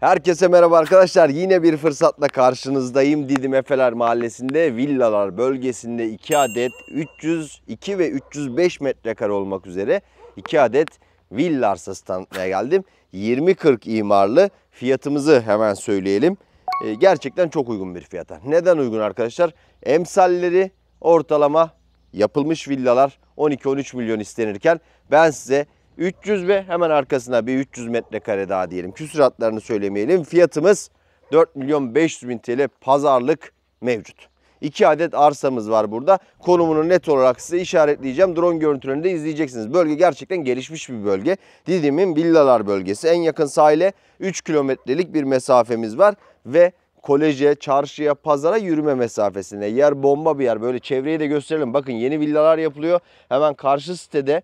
Herkese merhaba arkadaşlar. Yine bir fırsatla karşınızdayım. Didim Efeler Mahallesi'nde villalar bölgesinde 2 adet 302 ve 305 metrekare olmak üzere 2 adet villa arsası geldim. 20-40 imarlı fiyatımızı hemen söyleyelim. Ee, gerçekten çok uygun bir fiyata. Neden uygun arkadaşlar? Emsalleri ortalama yapılmış villalar 12-13 milyon istenirken ben size 300 ve hemen arkasına bir 300 metrekare daha diyelim. Küsuratlarını söylemeyelim. Fiyatımız 4 milyon 500 bin TL pazarlık mevcut. 2 adet arsamız var burada. Konumunu net olarak size işaretleyeceğim. Drone görüntülerini de izleyeceksiniz. Bölge gerçekten gelişmiş bir bölge. Didim'in villalar bölgesi. En yakın sahile 3 kilometrelik bir mesafemiz var. Ve koleje, çarşıya, pazara yürüme mesafesinde. Yer bomba bir yer. Böyle çevreyi de gösterelim. Bakın yeni villalar yapılıyor. Hemen karşı sitede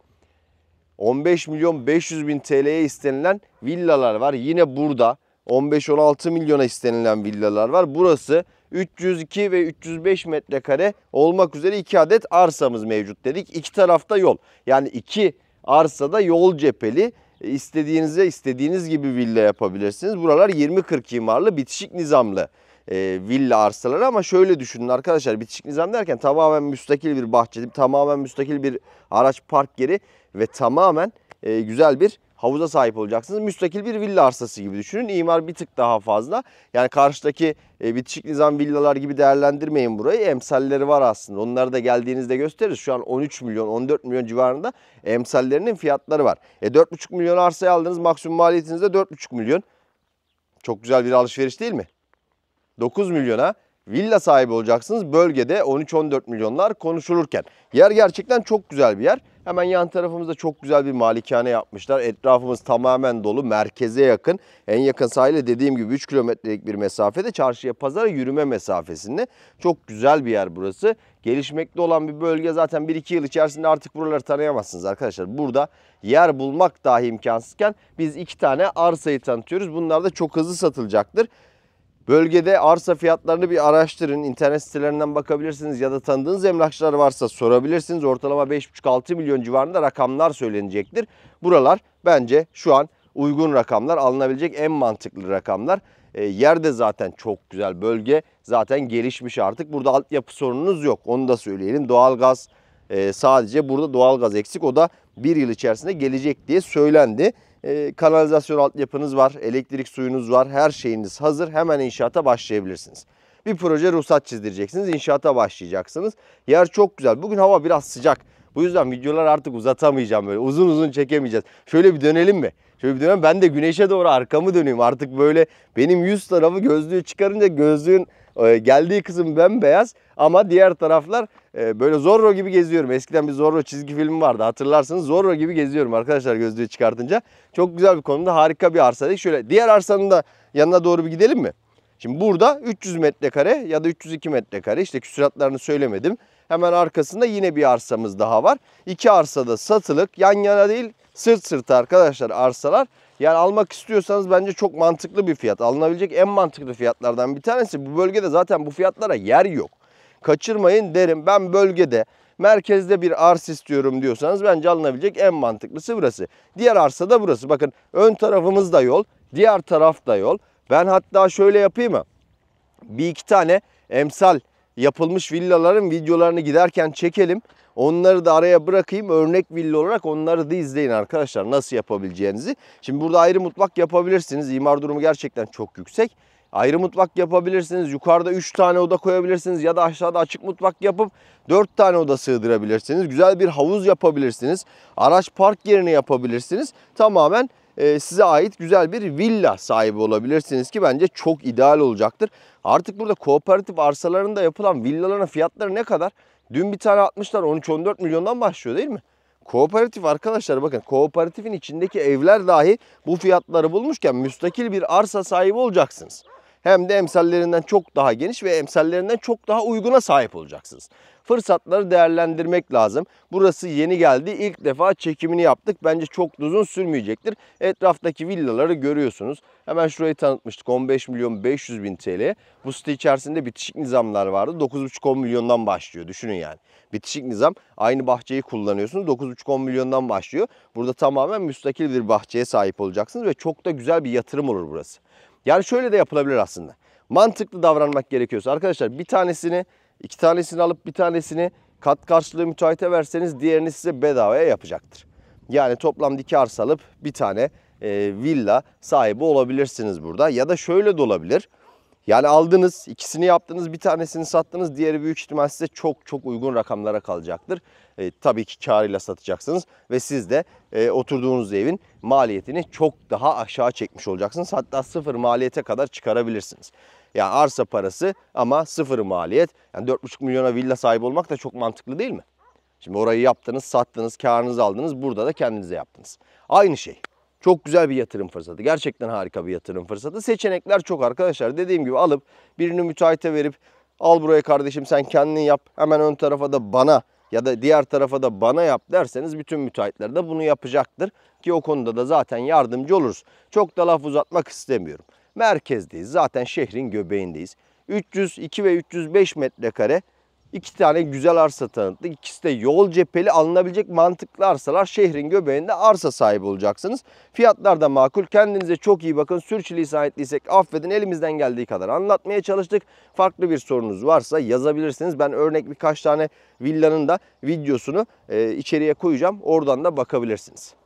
15 milyon 500 bin TL'ye istenilen villalar var. Yine burada 15-16 milyona istenilen villalar var. Burası 302 ve 305 metrekare olmak üzere iki adet arsamız mevcut dedik. İki tarafta yol. Yani iki arsada yol cepheli. İstediğinize istediğiniz gibi villa yapabilirsiniz. Buralar 20-40 imarlı bitişik nizamlı e, villa arsaları ama şöyle düşünün arkadaşlar bitişik nizam derken tamamen müstakil bir bahçe, tamamen müstakil bir araç park yeri ve tamamen e, güzel bir havuza sahip olacaksınız. Müstakil bir villa arsası gibi düşünün. İmar bir tık daha fazla. Yani karşıdaki e, bitişik nizam villalar gibi değerlendirmeyin burayı. Emsalleri var aslında. Onları da geldiğinizde gösteririz. Şu an 13 milyon, 14 milyon civarında emsallerinin fiyatları var. E, 4,5 milyon arsa aldınız. Maksimum maliyetiniz de 4,5 milyon. Çok güzel bir alışveriş değil mi? 9 milyona villa sahibi olacaksınız. Bölgede 13-14 milyonlar konuşulurken. Yer gerçekten çok güzel bir yer. Hemen yan tarafımızda çok güzel bir malikane yapmışlar. Etrafımız tamamen dolu, merkeze yakın. En yakın sahile dediğim gibi 3 kilometrelik bir mesafede çarşıya pazara yürüme mesafesinde. Çok güzel bir yer burası. Gelişmekte olan bir bölge zaten 1-2 yıl içerisinde artık buraları tanıyamazsınız arkadaşlar. Burada yer bulmak dahi imkansızken biz iki tane arsayı tanıtıyoruz. Bunlar da çok hızlı satılacaktır. Bölgede arsa fiyatlarını bir araştırın. İnternet sitelerinden bakabilirsiniz ya da tanıdığınız emlakçılar varsa sorabilirsiniz. Ortalama 5,5-6 milyon civarında rakamlar söylenecektir. Buralar bence şu an uygun rakamlar, alınabilecek en mantıklı rakamlar. E, yer de zaten çok güzel. Bölge zaten gelişmiş artık. Burada altyapı sorununuz yok. Onu da söyleyelim. Doğalgaz e, sadece burada doğalgaz eksik. O da bir yıl içerisinde gelecek diye söylendi e, kanalizasyon altyapınız var, elektrik suyunuz var, her şeyiniz hazır. Hemen inşaata başlayabilirsiniz. Bir proje ruhsat çizdireceksiniz, inşaata başlayacaksınız. Yer çok güzel. Bugün hava biraz sıcak. Bu yüzden videolar artık uzatamayacağım böyle. Uzun uzun çekemeyeceğiz. Şöyle bir dönelim mi? Şöyle bir dönelim, ben de güneşe doğru arkamı döneyim. Artık böyle benim yüz tarafı gözlüğü çıkarınca gözlüğün e, geldiği kısım bembeyaz ama diğer taraflar e, böyle Zorro gibi geziyorum. Eskiden bir Zorro çizgi filmi vardı hatırlarsınız. Zorro gibi geziyorum arkadaşlar gözlüğü çıkartınca. Çok güzel bir konuda harika bir arsadayız. Şöyle diğer arsanın da yanına doğru bir gidelim mi? Şimdi burada 300 metrekare ya da 302 metrekare işte küsuratlarını söylemedim. Hemen arkasında yine bir arsamız daha var. İki arsa da satılık yan yana değil sırt sırta arkadaşlar arsalar. Yani almak istiyorsanız bence çok mantıklı bir fiyat. Alınabilecek en mantıklı fiyatlardan bir tanesi. Bu bölgede zaten bu fiyatlara yer yok. Kaçırmayın derim ben bölgede merkezde bir arsa istiyorum diyorsanız bence alınabilecek en mantıklısı burası. Diğer arsa da burası. Bakın ön tarafımızda yol, diğer tarafta yol. Ben hatta şöyle yapayım mı? Bir iki tane emsal yapılmış villaların videolarını giderken çekelim. Onları da araya bırakayım. Örnek villa olarak onları da izleyin arkadaşlar. Nasıl yapabileceğinizi. Şimdi burada ayrı mutfak yapabilirsiniz. İmar durumu gerçekten çok yüksek. Ayrı mutfak yapabilirsiniz. Yukarıda 3 tane oda koyabilirsiniz. Ya da aşağıda açık mutfak yapıp 4 tane oda sığdırabilirsiniz. Güzel bir havuz yapabilirsiniz. Araç park yerini yapabilirsiniz. Tamamen e, size ait güzel bir villa sahibi olabilirsiniz ki bence çok ideal olacaktır. Artık burada kooperatif arsalarında yapılan villaların fiyatları ne kadar? Dün bir tane atmışlar 13-14 milyondan başlıyor değil mi? Kooperatif arkadaşlar bakın kooperatifin içindeki evler dahi bu fiyatları bulmuşken müstakil bir arsa sahibi olacaksınız hem de emsallerinden çok daha geniş ve emsallerinden çok daha uyguna sahip olacaksınız. Fırsatları değerlendirmek lazım. Burası yeni geldi. İlk defa çekimini yaptık. Bence çok uzun sürmeyecektir. Etraftaki villaları görüyorsunuz. Hemen şurayı tanıtmıştık. 15 milyon 500 bin TL. Bu site içerisinde bitişik nizamlar vardı. 9,5-10 milyondan başlıyor. Düşünün yani. Bitişik nizam. Aynı bahçeyi kullanıyorsunuz. 9,5-10 milyondan başlıyor. Burada tamamen müstakil bir bahçeye sahip olacaksınız ve çok da güzel bir yatırım olur burası. Yani şöyle de yapılabilir aslında. Mantıklı davranmak gerekiyorsa arkadaşlar bir tanesini, iki tanesini alıp bir tanesini kat karşılığı müteahhite verseniz diğerini size bedavaya yapacaktır. Yani toplam iki arsa alıp bir tane e, villa sahibi olabilirsiniz burada. Ya da şöyle de olabilir. Yani aldınız, ikisini yaptınız, bir tanesini sattınız. Diğeri büyük ihtimal size çok çok uygun rakamlara kalacaktır. E, tabii ki karıyla satacaksınız ve siz de e, oturduğunuz evin maliyetini çok daha aşağı çekmiş olacaksınız. Hatta sıfır maliyete kadar çıkarabilirsiniz. Yani arsa parası ama sıfır maliyet. Yani 4,5 milyona villa sahibi olmak da çok mantıklı değil mi? Şimdi orayı yaptınız, sattınız, karınızı aldınız. Burada da kendinize yaptınız. Aynı şey. Çok güzel bir yatırım fırsatı. Gerçekten harika bir yatırım fırsatı. Seçenekler çok arkadaşlar. Dediğim gibi alıp birini müteahhite verip al buraya kardeşim sen kendin yap. Hemen ön tarafa da bana ya da diğer tarafa da bana yap derseniz bütün müteahhitler de bunu yapacaktır. Ki o konuda da zaten yardımcı oluruz. Çok da laf uzatmak istemiyorum. Merkezdeyiz. Zaten şehrin göbeğindeyiz. 302 ve 305 metrekare İki tane güzel arsa tanıttık. İkisi de yol cepheli alınabilecek mantıklı arsalar. Şehrin göbeğinde arsa sahibi olacaksınız. Fiyatlar da makul. Kendinize çok iyi bakın. Sürçülisan ettiysek affedin. Elimizden geldiği kadar anlatmaya çalıştık. Farklı bir sorunuz varsa yazabilirsiniz. Ben örnek birkaç tane villanın da videosunu e, içeriye koyacağım. Oradan da bakabilirsiniz.